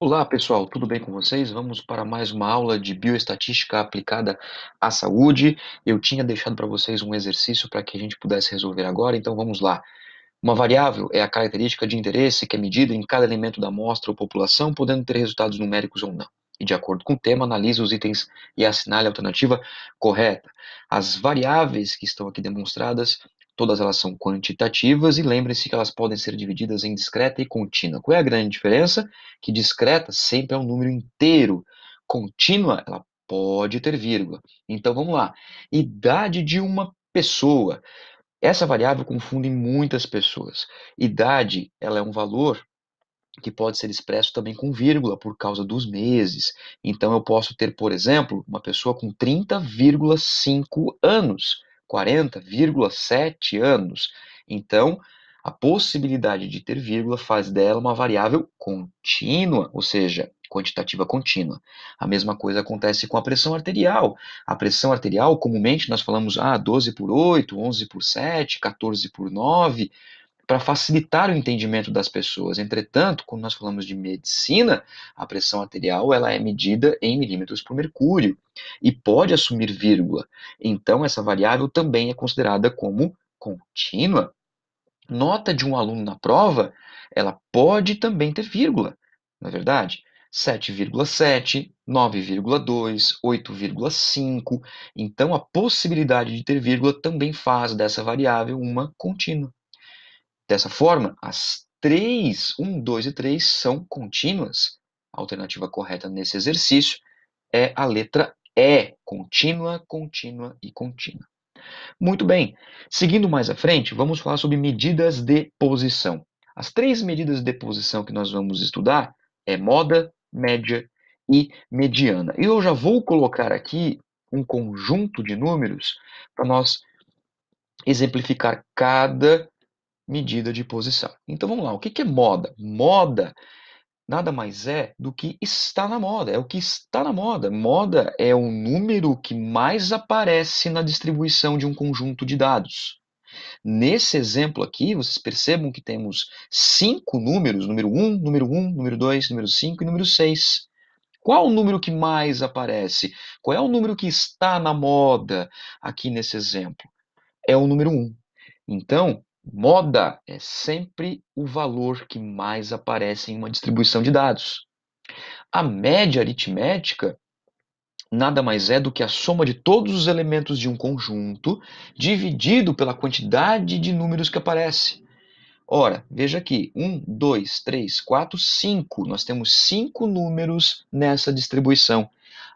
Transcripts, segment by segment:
Olá pessoal, tudo bem com vocês? Vamos para mais uma aula de bioestatística aplicada à saúde. Eu tinha deixado para vocês um exercício para que a gente pudesse resolver agora, então vamos lá. Uma variável é a característica de interesse que é medida em cada elemento da amostra ou população, podendo ter resultados numéricos ou não. E de acordo com o tema, analise os itens e assinale a alternativa correta. As variáveis que estão aqui demonstradas Todas elas são quantitativas e lembrem-se que elas podem ser divididas em discreta e contínua. Qual é a grande diferença? Que discreta sempre é um número inteiro. Contínua, ela pode ter vírgula. Então vamos lá. Idade de uma pessoa. Essa variável confunde muitas pessoas. Idade, ela é um valor que pode ser expresso também com vírgula por causa dos meses. Então eu posso ter, por exemplo, uma pessoa com 30,5 anos. 40,7 anos. Então, a possibilidade de ter vírgula faz dela uma variável contínua, ou seja, quantitativa contínua. A mesma coisa acontece com a pressão arterial. A pressão arterial, comumente nós falamos ah, 12 por 8, 11 por 7, 14 por 9, para facilitar o entendimento das pessoas. Entretanto, quando nós falamos de medicina, a pressão arterial ela é medida em milímetros por mercúrio e pode assumir vírgula. Então, essa variável também é considerada como contínua. Nota de um aluno na prova, ela pode também ter vírgula, Na é verdade? 7,7, 9,2, 8,5. Então, a possibilidade de ter vírgula também faz dessa variável uma contínua. Dessa forma, as três, um, dois e três são contínuas. A alternativa correta nesse exercício é a letra E, contínua, contínua e contínua. Muito bem, seguindo mais à frente, vamos falar sobre medidas de posição. As três medidas de posição que nós vamos estudar é moda, média e mediana. E eu já vou colocar aqui um conjunto de números para nós exemplificar cada medida de posição. Então vamos lá, o que é moda? Moda nada mais é do que está na moda, é o que está na moda. Moda é o número que mais aparece na distribuição de um conjunto de dados. Nesse exemplo aqui, vocês percebam que temos cinco números: número 1, número 1, número 2, número 5 e número 6. Qual o número que mais aparece? Qual é o número que está na moda aqui nesse exemplo? É o número 1. Então, Moda é sempre o valor que mais aparece em uma distribuição de dados. A média aritmética nada mais é do que a soma de todos os elementos de um conjunto dividido pela quantidade de números que aparece. Ora, veja aqui: 1, 2, 3, 4, 5. Nós temos cinco números nessa distribuição.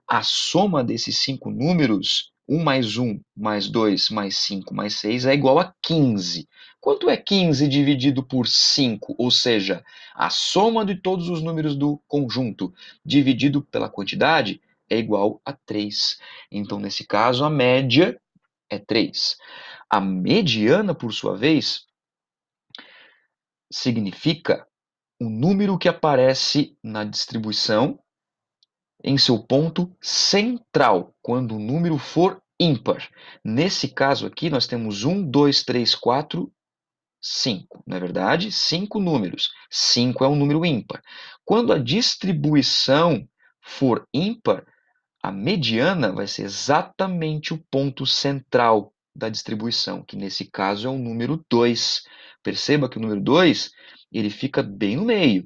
A soma desses cinco números 1 mais 1 mais 2 mais 5 mais 6 é igual a 15. Quanto é 15 dividido por 5? Ou seja, a soma de todos os números do conjunto dividido pela quantidade é igual a 3. Então, nesse caso, a média é 3. A mediana, por sua vez, significa o número que aparece na distribuição em seu ponto central, quando o número for ímpar. Nesse caso aqui, nós temos 1, 2, 3, 4, 5. Na verdade, 5 números. 5 é um número ímpar. Quando a distribuição for ímpar, a mediana vai ser exatamente o ponto central da distribuição, que nesse caso é o número 2. Perceba que o número 2 fica bem no meio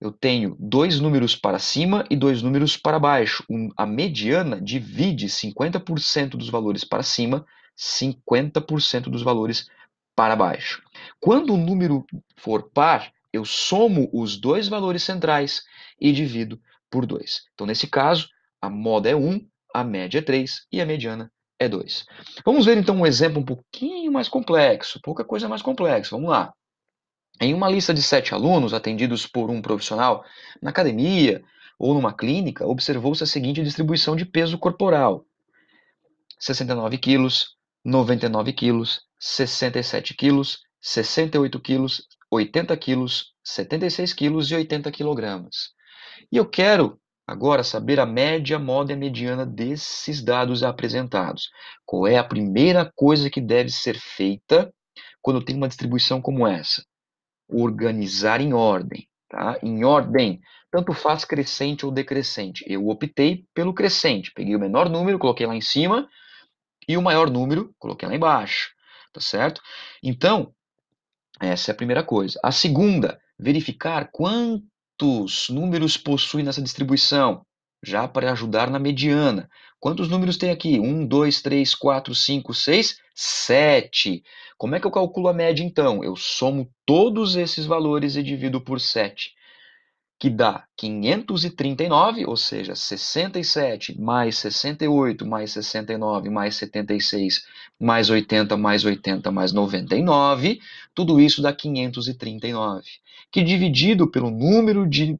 eu tenho dois números para cima e dois números para baixo. Um, a mediana divide 50% dos valores para cima, 50% dos valores para baixo. Quando o número for par, eu somo os dois valores centrais e divido por 2. Então, nesse caso, a moda é 1, um, a média é 3 e a mediana é 2. Vamos ver então um exemplo um pouquinho mais complexo, pouca coisa mais complexa. Vamos lá. Em uma lista de sete alunos atendidos por um profissional, na academia ou numa clínica, observou-se a seguinte distribuição de peso corporal: 69 quilos, 99 quilos, 67 quilos, 68 quilos, 80 quilos, 76 quilos e 80 quilogramas. E eu quero agora saber a média, moda e mediana desses dados apresentados. Qual é a primeira coisa que deve ser feita quando tem uma distribuição como essa? organizar em ordem, tá? Em ordem, tanto faz crescente ou decrescente. Eu optei pelo crescente, peguei o menor número, coloquei lá em cima, e o maior número, coloquei lá embaixo, tá certo? Então, essa é a primeira coisa. A segunda, verificar quantos números possui nessa distribuição já para ajudar na mediana. Quantos números tem aqui? 1, 2, 3, 4, 5, 6, 7. Como é que eu calculo a média então? Eu somo todos esses valores e divido por 7, que dá 539, ou seja, 67 mais 68 mais 69 mais 76 mais 80 mais 80 mais 99, tudo isso dá 539, que dividido pelo número de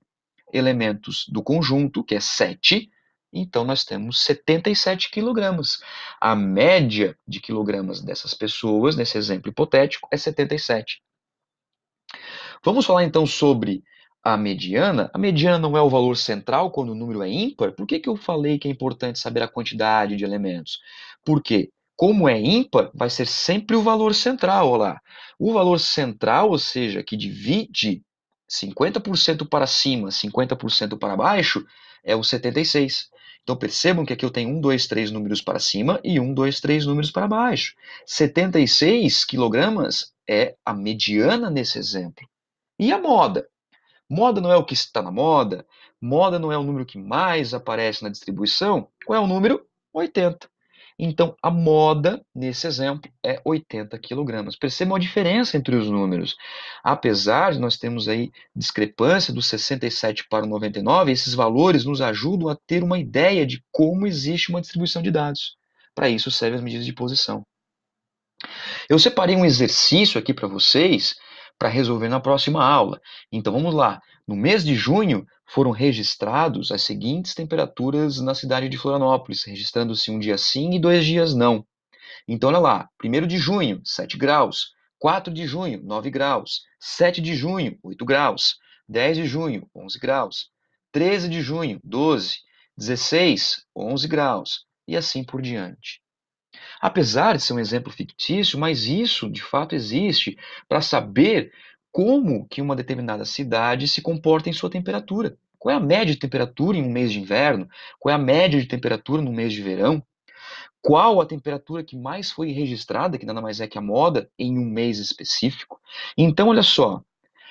elementos do conjunto, que é 7, então nós temos 77 quilogramas. A média de quilogramas dessas pessoas, nesse exemplo hipotético, é 77. Vamos falar então sobre a mediana. A mediana não é o valor central quando o número é ímpar. Por que, que eu falei que é importante saber a quantidade de elementos? Porque, como é ímpar, vai ser sempre o valor central. Olha lá. O valor central, ou seja, que divide 50% para cima, 50% para baixo, é o 76. Então percebam que aqui eu tenho 1, 2, 3 números para cima e 1, 2, 3 números para baixo. 76 quilogramas é a mediana nesse exemplo. E a moda? Moda não é o que está na moda, moda não é o número que mais aparece na distribuição. Qual é o número? 80. Então, a moda, nesse exemplo, é 80 quilogramas. Percebam a diferença entre os números. Apesar de nós termos aí discrepância do 67 para o 99, esses valores nos ajudam a ter uma ideia de como existe uma distribuição de dados. Para isso servem as medidas de posição. Eu separei um exercício aqui para vocês para resolver na próxima aula. Então vamos lá. No mês de junho foram registrados as seguintes temperaturas na cidade de Florianópolis, registrando-se um dia sim e dois dias não. Então olha lá, 1 de junho, 7 graus, 4 de junho, 9 graus, 7 de junho, 8 graus, 10 de junho, 11 graus, 13 de junho, 12, 16, 11 graus e assim por diante. Apesar de ser um exemplo fictício, mas isso de fato existe para saber como que uma determinada cidade se comporta em sua temperatura. Qual é a média de temperatura em um mês de inverno? Qual é a média de temperatura no mês de verão? Qual a temperatura que mais foi registrada, que nada mais é que a moda, em um mês específico? Então, olha só,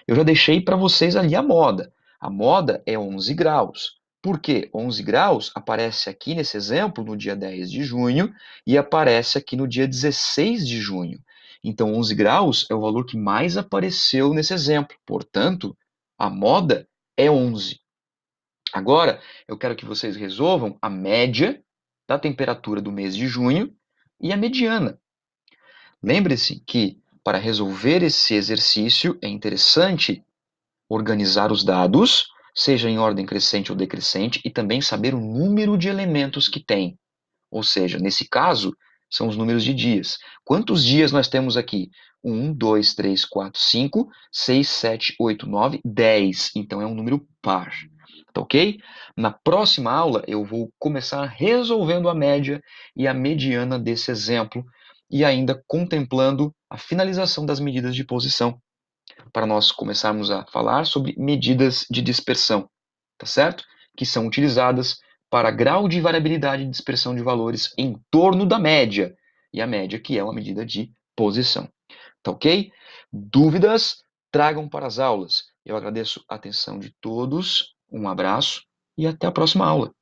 eu já deixei para vocês ali a moda. A moda é 11 graus. Porque 11 graus aparece aqui nesse exemplo no dia 10 de junho e aparece aqui no dia 16 de junho. Então, 11 graus é o valor que mais apareceu nesse exemplo. Portanto, a moda é 11. Agora, eu quero que vocês resolvam a média da temperatura do mês de junho e a mediana. Lembre-se que, para resolver esse exercício, é interessante organizar os dados seja em ordem crescente ou decrescente, e também saber o número de elementos que tem. Ou seja, nesse caso, são os números de dias. Quantos dias nós temos aqui? 1, 2, 3, 4, 5, 6, 7, 8, 9, 10. Então é um número par. Tá ok? Na próxima aula eu vou começar resolvendo a média e a mediana desse exemplo e ainda contemplando a finalização das medidas de posição para nós começarmos a falar sobre medidas de dispersão, tá certo? Que são utilizadas para grau de variabilidade de dispersão de valores em torno da média. E a média, que é uma medida de posição. Tá ok? Dúvidas? Tragam para as aulas. Eu agradeço a atenção de todos, um abraço e até a próxima aula.